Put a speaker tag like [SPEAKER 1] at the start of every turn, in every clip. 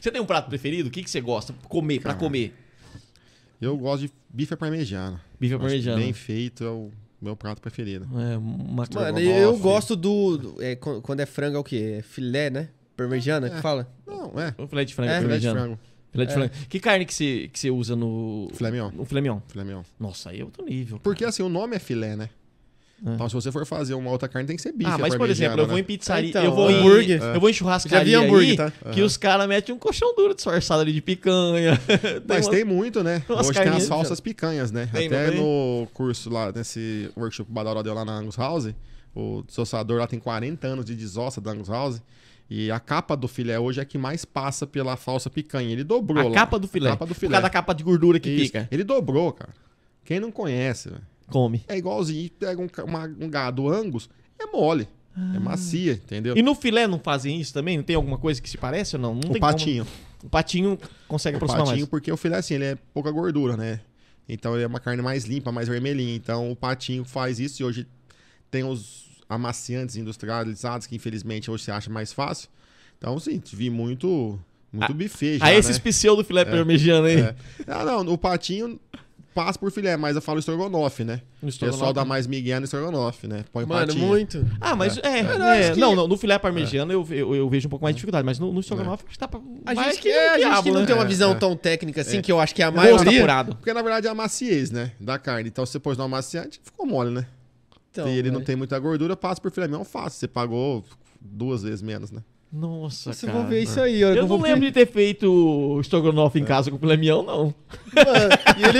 [SPEAKER 1] Você tem um prato preferido? O que, que você gosta comer para comer?
[SPEAKER 2] Eu gosto de bife parmegiana. Bife parmegiana. Bem feito é o meu prato preferido. É, uma Mano, eu
[SPEAKER 1] gosto do. do é, quando é frango é o quê? É filé, né? Parmegiana é. que fala? Não, é. O filé de frango, é. Filé de frango. Filé de é. frango.
[SPEAKER 2] Que carne que você, que você usa no. Filé mignon. No filé mignon. Filé mignon. Nossa, aí é outro nível. Cara. Porque assim, o nome é filé, né? É. Então, se você for fazer uma outra carne, tem que ser bife. Ah, mas por exemplo, eu vou né? em pizzaria, ah, então, eu, vou em, é. eu vou em churrascaria vi hambúrguer, aí, tá? que os caras metem
[SPEAKER 1] um colchão duro disfarçado ali de picanha. tem mas tem muito, né? Hoje tem as falsas já. picanhas, né? Tem, Até
[SPEAKER 2] no curso lá, nesse workshop Badaró deu lá na Angus House, o desossador lá tem 40 anos de desossa da Angus House. E a capa do filé hoje é que mais passa pela falsa picanha. Ele dobrou. A lá. capa do filé. A capa do filé. Por causa da capa de gordura que Isso. fica. Ele dobrou, cara. Quem não conhece, velho. Come. É igualzinho, pega um, uma, um gado angus, é mole. É ah. É macia, entendeu? E no filé não fazem isso também? Não tem alguma coisa que se parece ou não? não o patinho.
[SPEAKER 1] Como... O patinho consegue o aproximar patinho, mais.
[SPEAKER 2] porque o filé, assim, ele é pouca gordura, né? Então ele é uma carne mais limpa, mais vermelhinha. Então o patinho faz isso e hoje tem os amaciantes industrializados que infelizmente hoje se acha mais fácil. Então, sim, vi muito muito a, buffet já, Aí esses né? filé é, parmegiana aí. É. Ah, não, o patinho passo por filé, mas eu falo estrogonofe, né? O pessoal dá mais migué no estrogonofe, né? Põe Mano, patinha. muito. Ah, mas é. é, é. é que... Não, não, no filé parmegiano
[SPEAKER 1] eu, eu, eu, vejo um pouco mais de é. dificuldade, mas no, no estrogonofe é. acho que tá
[SPEAKER 2] A gente, que, a gente que não né? tem uma visão tão técnica assim, que eu acho que é a mais Tá porque na verdade é a maciez, né? Da carne. Então se você pôs no amaciante, ficou mole, né? Então, e ele não tem muita gordura, passa por filé mignon fácil. Você pagou duas vezes menos, né? Nossa, Você cara. Vou ver isso aí. Eu, não vou... lembro
[SPEAKER 1] de ter feito estrogonofe em casa é. com o Plemião, não. Mano,
[SPEAKER 2] e ele...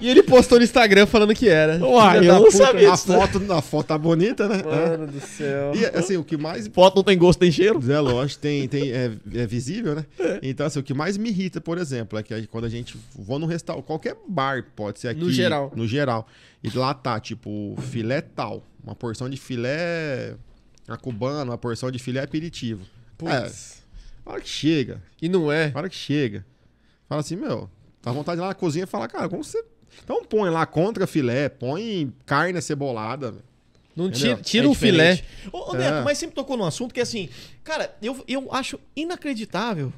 [SPEAKER 2] E ele postou no Instagram falando que era. Uai, eu não puta, sabia disso. A foto, a foto tá bonita, né? Mano é. do céu. E assim, o que mais... Foto não tem gosto, tem cheiro. É, lógico, tem, tem, é, é visível, né? Então, assim, o que mais me irrita, por exemplo, é que quando a gente vai num restaurante, qualquer bar pode ser aqui. No geral. No geral. E lá tá, tipo, filé tal. Uma porção de filé a cubana, uma porção de filé aperitivo. Putz. É, que chega. E não é. Hora que chega. Fala assim, meu, tá à vontade lá na cozinha e falar, cara, como você então põe lá contra filé, põe carne cebolada. Não tira, tira é o filé. Ô, ô Neto, é. mas
[SPEAKER 1] sempre tocou num assunto que assim, cara, eu, eu acho inacreditável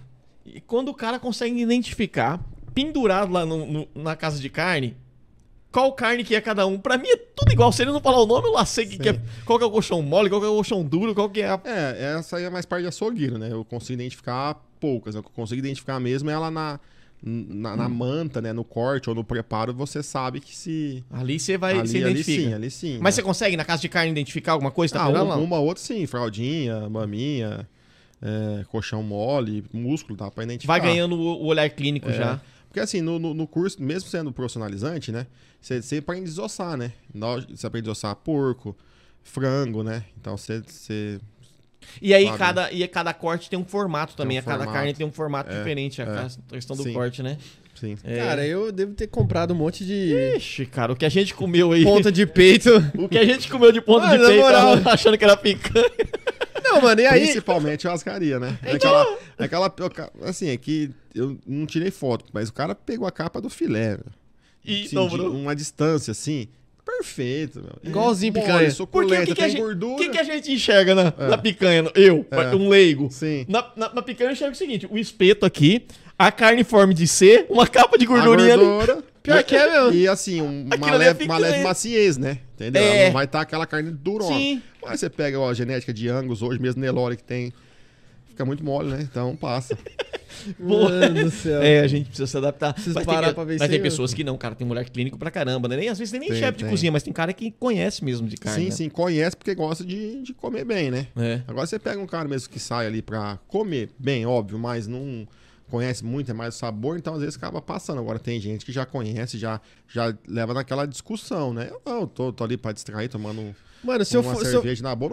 [SPEAKER 1] quando o cara consegue identificar, pendurado lá no, no, na casa de carne, qual carne que é cada um. Pra mim é tudo igual. Se ele não falar o nome, eu
[SPEAKER 2] lá sei que, que é, qual que é o colchão mole, qual que é o colchão duro, qual que é a... É, essa aí é mais parte de açougueiro, né? Eu consigo identificar poucas. Né? O que eu consigo identificar mesmo é ela na na, na hum. manta, né, no corte ou no preparo, você sabe que se.
[SPEAKER 1] Ali você vai ali, se identifica. Ali sim, ali sim. Mas né? você consegue na casa de carne identificar alguma coisa? Tá ah, uma
[SPEAKER 2] ou outra sim, fraldinha, maminha, é, colchão mole, músculo, dá pra identificar. Vai ganhando o olhar clínico é. já. Porque assim, no, no, no, curso, mesmo sendo profissionalizante, né? Você, aprende a desossar, né? Você aprende a desossar porco, frango, né? Então você e aí, né? cada,
[SPEAKER 1] e cada corte tem um formato também. Um a cada formato. carne tem um formato é, diferente. A é. questão do Sim. corte, né?
[SPEAKER 2] Sim. É. Cara,
[SPEAKER 1] eu devo ter comprado um monte de. Ixi, cara, o que a gente comeu aí. Ponta de peito. o que a gente comeu de ponta de ah, peito, moral. achando
[SPEAKER 2] que era picanha. Não, mano, e aí? Principalmente ascaria né? Então... Aquela, aquela. Assim, é que eu não tirei foto, mas o cara pegou a capa do filé. Né? E assim, dobrou. Uma distância, assim. Perfeito, meu. Igualzinho picanha. Mole, Porque o que, que, a gente, gordura. que,
[SPEAKER 1] que a gente enxerga na, é. na picanha? Eu, é. um
[SPEAKER 2] leigo. Sim.
[SPEAKER 1] Na, na, na, picanha eu enxergo o seguinte: o espeto aqui, a carne em forma de C, uma capa de gordurinha. gordura. Ali. Pior que é, meu. E
[SPEAKER 2] assim, um, uma, leve, é uma leve maciez, né? Entendeu? É. Não vai estar tá aquela carne durona. Sim. Mas você pega ó, a genética de Angus, hoje mesmo Nelore que tem. Fica muito mole, né? Então passa. Mano do céu. É, a gente precisa se adaptar. Precisa mas parar tem, pra ver Mas tem eu. pessoas
[SPEAKER 1] que não, cara, tem mulher clínico
[SPEAKER 2] pra caramba, né? Nem, às vezes nem tem, chefe de cozinha, mas tem cara que conhece mesmo de carne. Sim, né? sim, conhece porque gosta de, de comer bem, né? É. Agora você pega um cara mesmo que sai ali pra comer bem, óbvio, mas não conhece muito, é mais o sabor, então às vezes acaba passando. Agora tem gente que já conhece, já, já leva naquela discussão, né? Eu não, tô, tô ali pra distrair, tomando Mano, se uma eu for, cerveja eu... na boca.